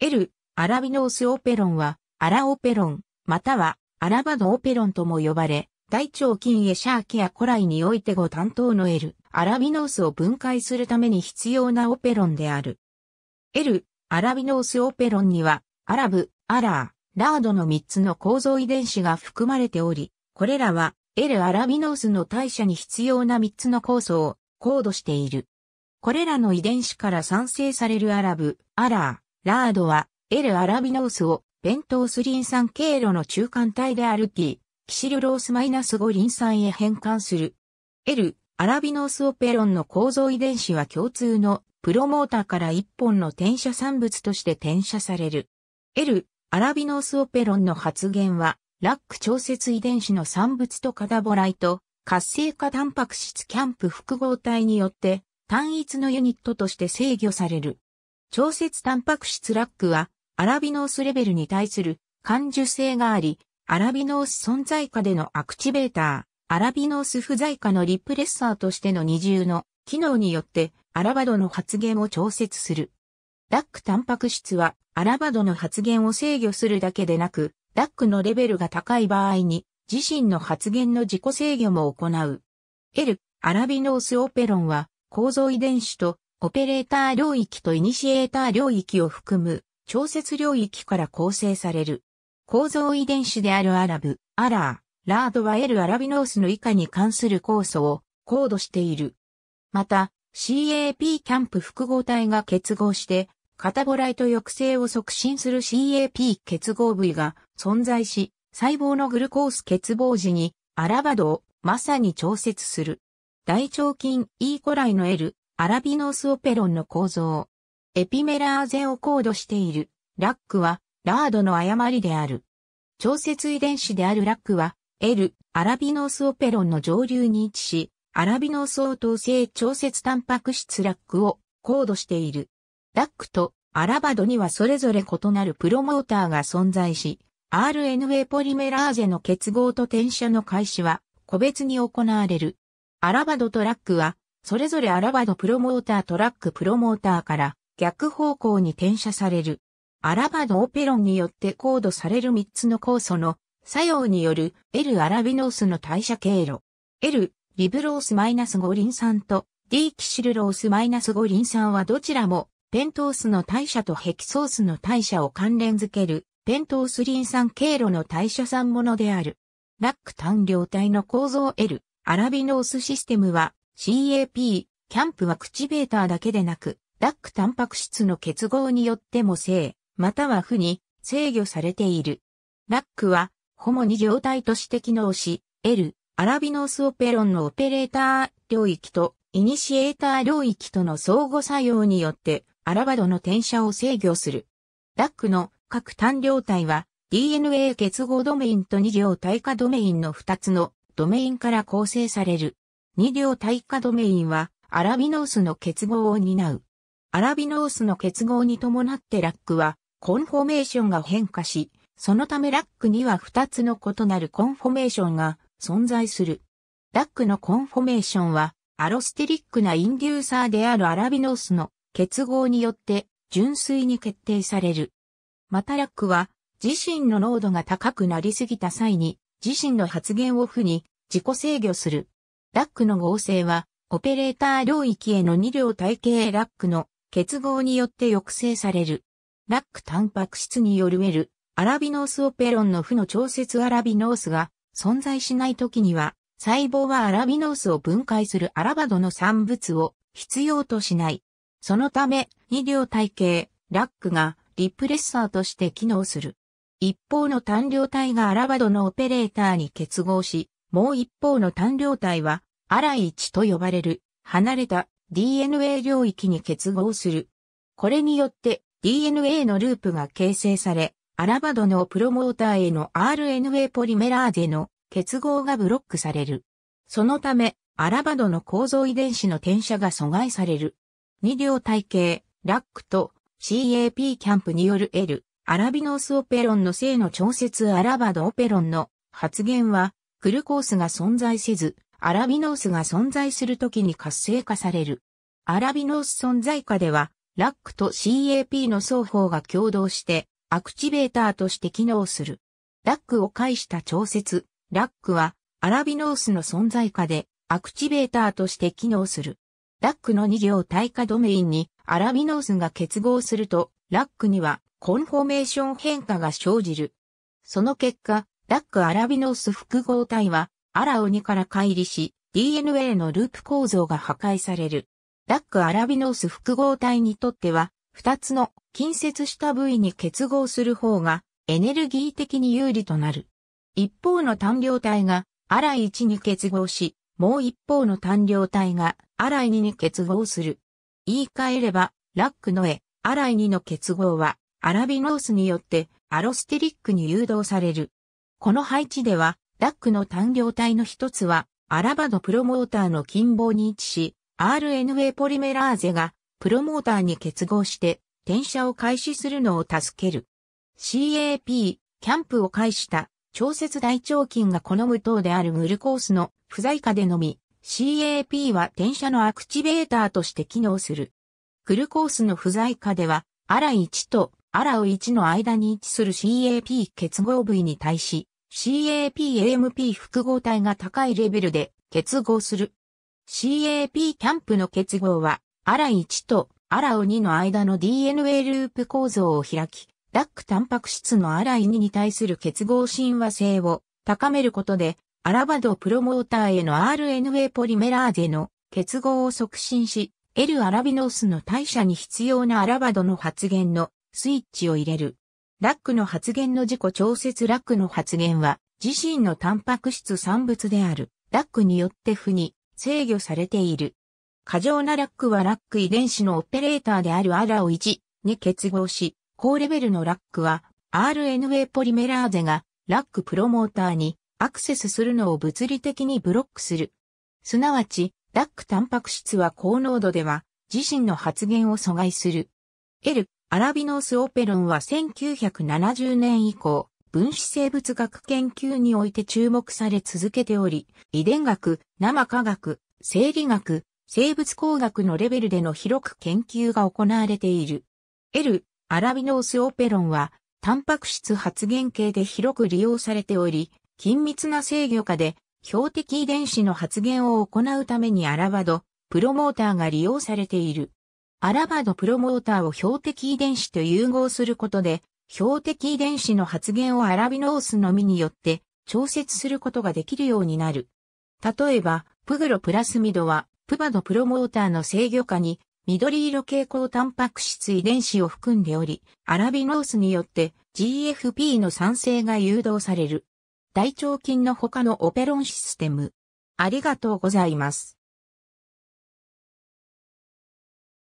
L、アラビノースオペロンは、アラオペロン、または、アラバドオペロンとも呼ばれ、大腸菌エシャーケア古来においてご担当の L、アラビノースを分解するために必要なオペロンである。L、アラビノースオペロンには、アラブ、アラー、ラードの3つの構造遺伝子が含まれており、これらは、L アラビノースの代謝に必要な3つの酵素をコードしている。これらの遺伝子から産生されるアラブ、アラー、ラードは、エル・アラビノースを、弁ントースリン酸経路の中間体で歩き、キシルロースマイナス5リン酸へ変換する。L、アラビノースオペロンの構造遺伝子は共通のプロモーターから1本の転写産物として転写される。L、アラビノースオペロンの発現は、ラック調節遺伝子の産物とカダボライト、活性化タンパク質キャンプ複合体によって単一のユニットとして制御される。調節タンパク質ラックは、アラビノースレベルに対する感受性があり、アラビノース存在下でのアクチベーター、アラビノース不在下のリプレッサーとしての二重の機能によって、アラバドの発言を調節する。ダックタンパク質は、アラバドの発言を制御するだけでなく、ダックのレベルが高い場合に、自身の発言の自己制御も行う。L、アラビノースオペロンは、構造遺伝子とオペレーター領域とイニシエーター領域を含む調節領域から構成される。構造遺伝子であるアラブ、アラー、ラードは L アラビノースの以下に関する酵素をコードしている。また、CAP キャンプ複合体が結合して、カタボライト抑制を促進する CAP 結合部位が存在し、細胞のグルコース欠乏時にアラバドをまさに調節する。大腸菌 E コライの L アラビノースオペロンの構造。エピメラーゼをコードしている、ラックは、ラードの誤りである。調節遺伝子であるラックは、L、アラビノースオペロンの上流に位置し、アラビノース応答性調節タンパク質ラックをコードしている。ラックとアラバドにはそれぞれ異なるプロモーターが存在し、RNA ポリメラーゼの結合と転写の開始は個別に行われる。アラバドとラックはそれぞれアラバドプロモータートラックプロモーターから逆方向に転写される。アラバドオペロンによってコードされる3つの酵素の作用による L アラビノースの代謝経路。L、リブロース -5 リン酸と D キシルロース -5 リン酸はどちらもペントースの代謝とヘキソースの代謝を関連づけるペントースリン酸経路の代謝産ものである。ラック単量体の構造 L、アラビノースシステムは CAP、キャンプは口ベーターだけでなく、ダックタンパク質の結合によっても性、または負に制御されている。ラックは、ホモに状態として機能し、L、アラビノースオペロンのオペレーター領域と、イニシエーター領域との相互作用によって、アラバドの転写を制御する。ラックの各単量体は、DNA 結合ドメインと二両体化ドメインの二つのドメインから構成される。2両耐火ドメインは、アラビノースの結合を担う。アラビノースの結合に伴ってラックは、コンフォメーションが変化し、そのためラックには2つの異なるコンフォメーションが存在する。ラックのコンフォメーションは、アロステリックなインデューサーであるアラビノースの結合によって純粋に決定される。またラックは、自身の濃度が高くなりすぎた際に、自身の発言を負に自己制御する。ラックの合成は、オペレーター領域への2両体系ラックの結合によって抑制される。ラックタンパク質によるウル、アラビノースオペロンの負の調節アラビノースが存在しないときには、細胞はアラビノースを分解するアラバドの産物を必要としない。そのため、2両体系、ラックがリプレッサーとして機能する。一方の単量体がアラバドのオペレーターに結合し、もう一方の単量体は、荒い位置と呼ばれる、離れた DNA 領域に結合する。これによって DNA のループが形成され、アラバドのプロモーターへの RNA ポリメラーゼの結合がブロックされる。そのため、アラバドの構造遺伝子の転写が阻害される。二両体系、ラックと CAP キャンプによる L、アラビノースオペロンの性の調節アラバドオペロンの発現はクルコースが存在せず、アラビノースが存在するときに活性化される。アラビノース存在下では、ラックと CAP の双方が共同して、アクチベーターとして機能する。ラックを介した調節、ラックは、アラビノースの存在下で、アクチベーターとして機能する。ラックの2行対価ドメインに、アラビノースが結合すると、ラックには、コンフォメーション変化が生じる。その結果、ラックアラビノース複合体は、アラオニから乖離し、DNA のループ構造が破壊される。ラックアラビノース複合体にとっては、2つの近接した部位に結合する方が、エネルギー的に有利となる。一方の単量体が、アライ1に結合し、もう一方の単量体が、アライ2に結合する。言い換えれば、ラックの絵、アライ2の結合は、アラビノースによって、アロステリックに誘導される。この配置では、ダックの単量体の一つは、アラバドプロモーターの近傍に位置し、RNA ポリメラーゼがプロモーターに結合して転写を開始するのを助ける。CAP、キャンプを介した調節大腸菌が好む糖であるグルコースの不在下でのみ、CAP は転写のアクチベーターとして機能する。グルコースの不在下では、アラ1とアラウ1の間に位置する CAP 結合部位に対し、CAP-AMP 複合体が高いレベルで結合する。CAP キャンプの結合は、アラ1とアラウ2の間の DNA ループ構造を開き、ダックタンパク質のアライ2に対する結合親和性を高めることで、アラバドプロモーターへの RNA ポリメラーゼの結合を促進し、L アラビノースの代謝に必要なアラバドの発現のスイッチを入れる。ラックの発現の自己調節ラックの発現は自身のタンパク質産物であるラックによって負に制御されている。過剰なラックはラック遺伝子のオペレーターであるアラを1に結合し、高レベルのラックは RNA ポリメラーゼがラックプロモーターにアクセスするのを物理的にブロックする。すなわち、ラックタンパク質は高濃度では自身の発現を阻害する。L、アラビノース・オペロンは1970年以降、分子生物学研究において注目され続けており、遺伝学、生化学、生理学、生物工学のレベルでの広く研究が行われている。L、アラビノース・オペロンは、タンパク質発現系で広く利用されており、緊密な制御下で、標的遺伝子の発現を行うためにアラバド、プロモーターが利用されている。アラバドプロモーターを標的遺伝子と融合することで、標的遺伝子の発現をアラビノースのみによって調節することができるようになる。例えば、プグロプラスミドは、プバドプロモーターの制御下に、緑色蛍光タンパク質遺伝子を含んでおり、アラビノースによって GFP の酸性が誘導される。大腸菌の他のオペロンシステム。ありがとうございます。